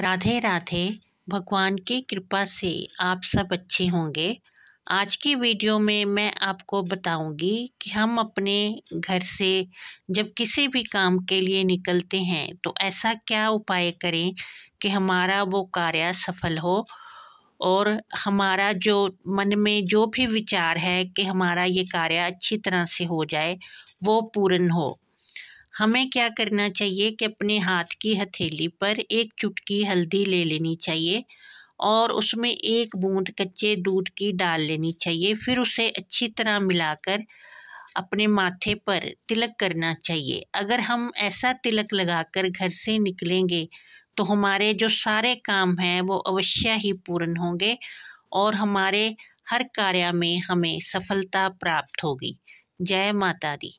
राधे राधे भगवान की कृपा से आप सब अच्छे होंगे आज की वीडियो में मैं आपको बताऊंगी कि हम अपने घर से जब किसी भी काम के लिए निकलते हैं तो ऐसा क्या उपाय करें कि हमारा वो कार्य सफल हो और हमारा जो मन में जो भी विचार है कि हमारा ये कार्य अच्छी तरह से हो जाए वो पूर्ण हो हमें क्या करना चाहिए कि अपने हाथ की हथेली पर एक चुटकी हल्दी ले लेनी चाहिए और उसमें एक बूंद कच्चे दूध की डाल लेनी चाहिए फिर उसे अच्छी तरह मिलाकर अपने माथे पर तिलक करना चाहिए अगर हम ऐसा तिलक लगाकर घर से निकलेंगे तो हमारे जो सारे काम हैं वो अवश्य ही पूर्ण होंगे और हमारे हर कार्य में हमें सफलता प्राप्त होगी जय माता दी